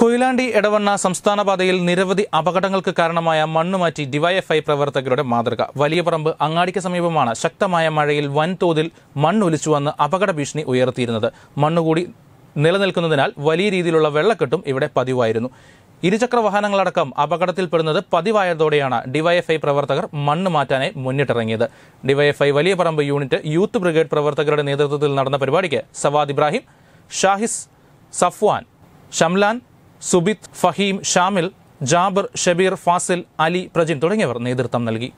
കൊയിലാണ്ടി എടവണ്ണ സംസ്ഥാന പാതയിൽ നിരവധി അപകടങ്ങൾക്ക് കാരണമായ മണ്ണുമാറ്റി ഡിവൈഎഫ്ഐ പ്രവർത്തകരുടെ മാതൃക വലിയ പറമ്പ് അങ്ങാടിക്ക് സമീപമാണ് ശക്തമായ മഴയിൽ വൻതോതിൽ മണ്ണൊലിച്ചു വന്ന് അപകട ഭീഷണി ഉയർത്തിയിരുന്നത് മണ്ണുകൂടി നിലനിൽക്കുന്നതിനാൽ വലിയ രീതിയിലുള്ള വെള്ളക്കെട്ടും ഇവിടെ പതിവായിരുന്നു ഇരുചക്ര വാഹനങ്ങളടക്കം അപകടത്തിൽപ്പെടുന്നത് പതിവായതോടെയാണ് ഡിവൈഎഫ്ഐ പ്രവർത്തകർ മണ്ണ് മാറ്റാനായി മുന്നിട്ടിറങ്ങിയത് ഡിവൈഎഫ്ഐ വലിയ പറമ്പ് യൂണിറ്റ് യൂത്ത് ബ്രിഗേഡ് പ്രവർത്തകരുടെ നേതൃത്വത്തിൽ നടന്ന പരിപാടിക്ക് സവാദ് ഇബ്രാഹിം ഷാഹിസ് സഫ്വാൻ ഷംലാൻ സുബിത് ഫഹീം ഷാമിൽ ജാബിർ ഷബീർ ഫാസിൽ അലി പ്രജിൻ തുടങ്ങിയവർ നേതൃത്വം നൽകി